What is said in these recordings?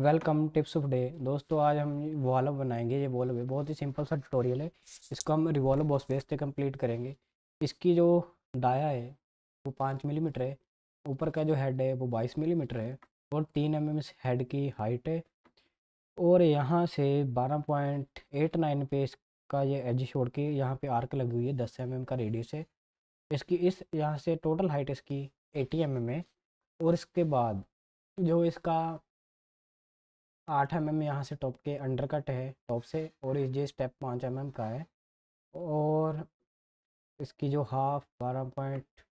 welcome tips of day दोस्तों आज हम वॉल्व बनाएंगे ये वॉल्व है बहुत ही सिंपल सा ट्यूटोरियल है इसको हम रिवॉल्व बॉस बेस से कंप्लीट करेंगे इसकी जो डाया है वो पाँच मिलीमीटर है ऊपर का जो हेड है वो बाईस मिलीमीटर है और तीन एम एम हेड की हाइट है और यहाँ से बारह पॉइंट एट नाइन पे इसका ये एज छोड़ के यहाँ पर आर्क लगी हुई है दस एम एम का रेडियस है इसकी इस यहाँ से टोटल हाइट इसकी एटी एम एम है और इसके बाद जो इसका आठ एम एम यहाँ से टॉप के अंडर कट है टॉप से और ये स्टेप पाँच एम एम का है और इसकी जो हाफ बारह पॉइंट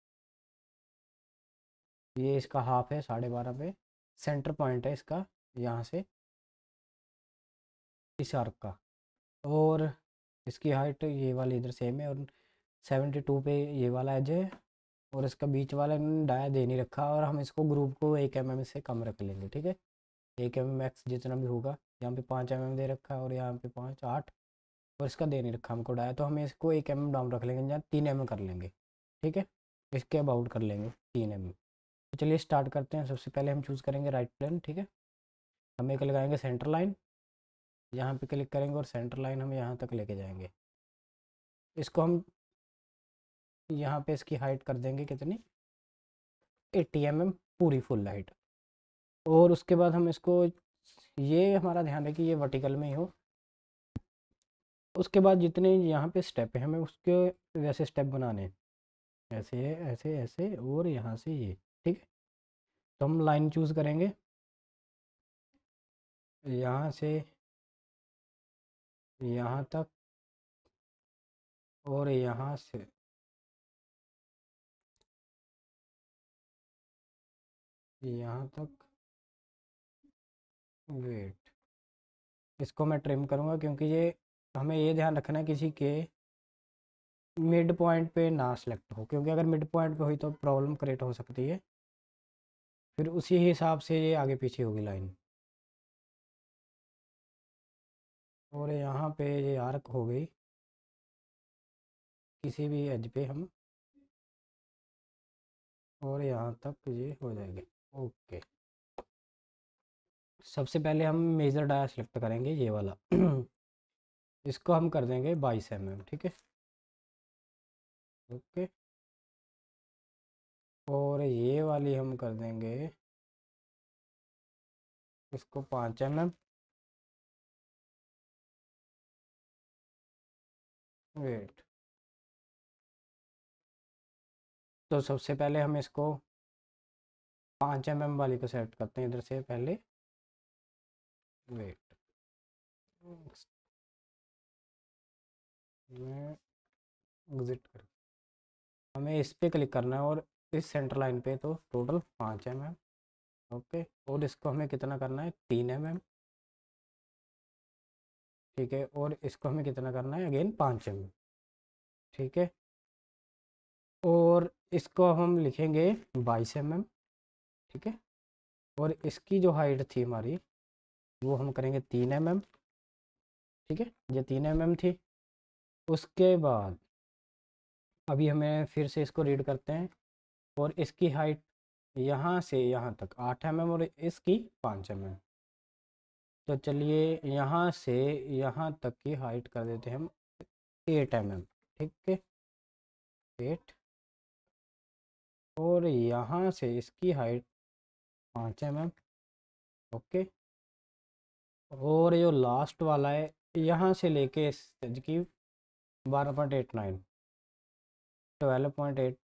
ये इसका हाफ है साढ़े बारह पे सेंटर पॉइंट है इसका यहाँ से इस आर्क का और इसकी हाइट ये वाली इधर सेम है और सेवेंटी टू पे ये वाला एज है और इसका बीच वाला इन्होंने डाया दे नहीं रखा और हम इसको ग्रुप को एक एम एम से कम रख लेंगे ठीक है एक एम एक्स जितना भी होगा यहाँ पे पाँच एम दे रखा है और यहाँ पे पाँच आठ और इसका दे नहीं रखा हमको डाया तो हम इसको एक एम डाउन रख लेंगे यहाँ तीन एम कर लेंगे ठीक है इसके अबाउट कर लेंगे तीन एम तो चलिए स्टार्ट करते हैं सबसे पहले हम चूज़ करेंगे राइट प्लेन ठीक है हम एक लगाएंगे सेंटर लाइन यहाँ पे क्लिक करेंगे और सेंटर लाइन हम यहाँ तक लेके जाएंगे इसको हम यहाँ पे इसकी हाइट कर देंगे कितनी एट्टी एम पूरी फुल हाइट और उसके बाद हम इसको ये हमारा ध्यान है कि ये वर्टिकल में ही हो उसके बाद जितने यहाँ पे स्टेप हैं हमें उसके वैसे स्टेप बनाने ऐसे ऐसे ऐसे और यहाँ से ये ठीक है तो हम लाइन चूज़ करेंगे यहाँ से यहाँ तक और यहाँ से यहाँ तक वेट इसको मैं ट्रिम करूँगा क्योंकि ये हमें ये ध्यान रखना है किसी के मिड पॉइंट पे ना सेलेक्ट हो क्योंकि अगर मिड पॉइंट पे हुई तो प्रॉब्लम क्रिएट हो सकती है फिर उसी हिसाब से ये आगे पीछे होगी लाइन और यहाँ पे ये आर्क हो गई किसी भी एज पे हम और यहाँ तक ये हो जाएगा ओके सबसे पहले हम मेजर डाया सेलेक्ट करेंगे ये वाला इसको हम कर देंगे बाईस एम एम ठीक है ओके और ये वाली हम कर देंगे इसको पाँच एम एम वेट तो सबसे पहले हम इसको पाँच एम एम वाली को सेलेक्ट करते हैं इधर से पहले मैं एग्जिट कर हमें इस पर क्लिक करना है और इस सेंटर लाइन पे तो टोटल पाँच है मैम ओके और इसको हमें कितना करना है तीन है मैम ठीक है और इसको हमें कितना करना है अगेन पाँच एम ठीक है और इसको हम लिखेंगे बाईस एम ठीक है और इसकी जो हाइट थी हमारी वो हम करेंगे तीन एम एम ठीक है ये तीन एम एम थी उसके बाद अभी हमें फिर से इसको रीड करते हैं और इसकी हाइट यहाँ से यहाँ तक आठ एम एम और इसकी पाँच एम एम तो चलिए यहाँ से यहाँ तक की हाइट कर देते हैं हम एट एम एम ठीक है एट और यहाँ से इसकी हाइट पाँच एम एम ओके और जो लास्ट वाला है यहाँ से लेके इस की बारह point eight nine twelve point eight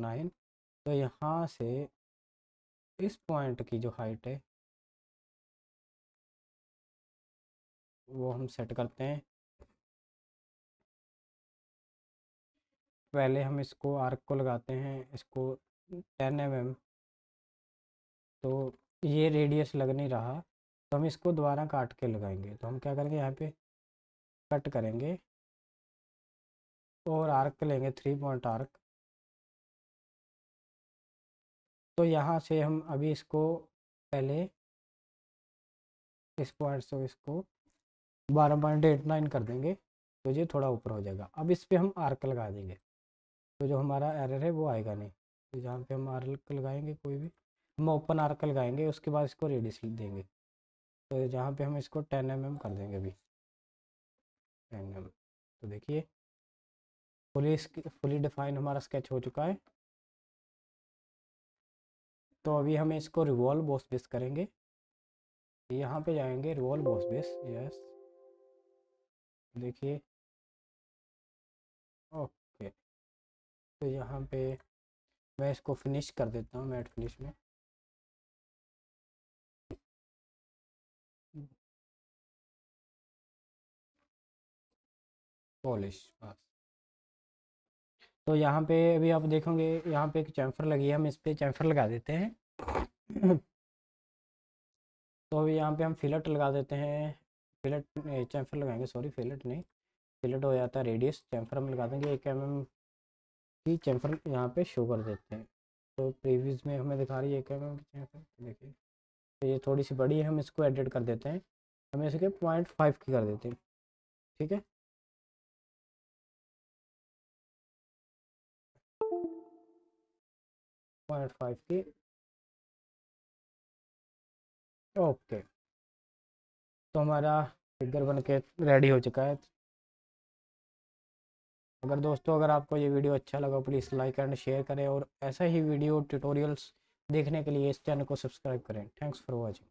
nine तो यहाँ से इस पॉइंट की जो हाइट है वो हम सेट करते हैं पहले हम इसको आर्क को लगाते हैं इसको टेन एम एम तो ये रेडियस लग नहीं रहा तो हम इसको दोबारा काट के लगाएंगे तो हम क्या करेंगे यहाँ पे कट करेंगे और आर्क लेंगे थ्री पॉइंट आर्क तो यहाँ से हम अभी इसको पहले इस पॉइंट से इसको बारह पॉइंट एट नाइन कर देंगे तो ये थोड़ा ऊपर हो जाएगा अब इस पर हम आर्क लगा देंगे तो जो हमारा एरर है वो आएगा नहीं तो जहाँ पे हम आर्क लगाएंगे कोई भी हम ओपन आर्क लगाएंगे उसके बाद इसको रेडिस देंगे तो यहाँ पे हम इसको टेन एम एम कर देंगे अभी टेन एम तो देखिए फुली फुली डिफाइन हमारा स्केच हो चुका है तो अभी हमें इसको रिवॉल्व बॉस बेस करेंगे यहाँ पे जाएंगे रिवॉल्व बॉस बेस यस देखिए ओके तो यहाँ पे मैं इसको फिनिश कर देता हूँ मैट फिनिश में पॉलिश तो यहाँ पे अभी आप देखोगे यहाँ पे एक चैम्फर लगी है हम इस पर चैम्फर लगा देते हैं तो अभी यहाँ पे हम फिलट लगा देते हैं फिलट चैम्फर लगाएंगे सॉरी फिलट नहीं फिलट हो जाता है रेडियस चैम्फर हम लगा देंगे एक एम एम की चैम्फर यहाँ पे शो कर देते हैं तो प्रीवियस में हमें दिखा रही है एक एम एम की चैम्फर देखिए तो ये थोड़ी सी बड़ी है हम इसको एडिट कर देते हैं हमें इसके पॉइंट फाइव की कर देते हैं ठीक है पॉइंट के ओके तो हमारा फिगर बन के रेडी हो चुका है अगर दोस्तों अगर आपको ये वीडियो अच्छा लगा प्लीज़ लाइक एंड शेयर करें और ऐसा ही वीडियो ट्यूटोरियल्स देखने के लिए इस चैनल को सब्सक्राइब करें थैंक्स फॉर वॉचिंग